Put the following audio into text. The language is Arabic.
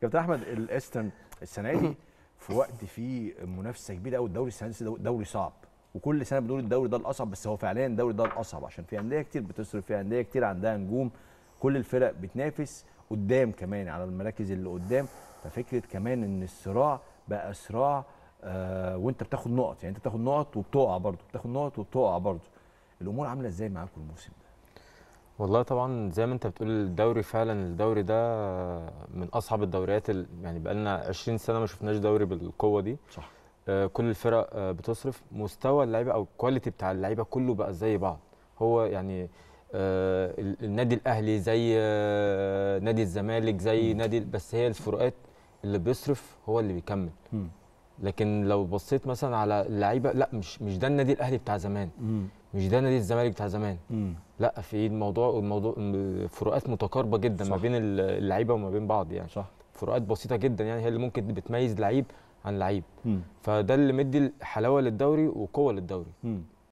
كابتن احمد الايسترن السنه دي في وقت فيه منافسه كبيره قوي الدوري السنه دي دوري صعب وكل سنه بنقول الدوري ده الاصعب بس هو فعليا الدوري ده الاصعب عشان في انديه كتير بتصرف في انديه كتير عندها نجوم كل الفرق بتنافس قدام كمان على المراكز اللي قدام ففكره كمان ان الصراع بقى صراع آه وانت بتاخد نقط يعني انت بتاخد نقط وبتقع برضه بتاخد نقط وبتقع برضه الامور عامله ازاي معاكم الموسم ده والله طبعا زي ما انت بتقول الدوري فعلا الدوري ده من اصعب الدوريات يعني بقالنا 20 سنه ما شفناش دوري بالقوه دي صح آه كل الفرق آه بتصرف مستوى اللعيبه او الكواليتي بتاع اللعيبه كله بقى زي بعض هو يعني آه النادي الاهلي زي آه نادي الزمالك زي م. نادي بس هي الفروقات اللي بيصرف هو اللي بيكمل م. لكن لو بصيت مثلا على اللعيبه لا مش مش ده النادي الاهلي بتاع زمان م. مش ده نادي الزمالك بتاع زمان مم. لا في الموضوع الموضوع فروقات متقاربه جدا صح. ما بين اللعيبه وما بين بعض يعني صح فروقات بسيطه جدا يعني هي اللي ممكن بتميز لعيب عن لعيب فده اللي مدي حلاوه للدوري وقوه للدوري مم.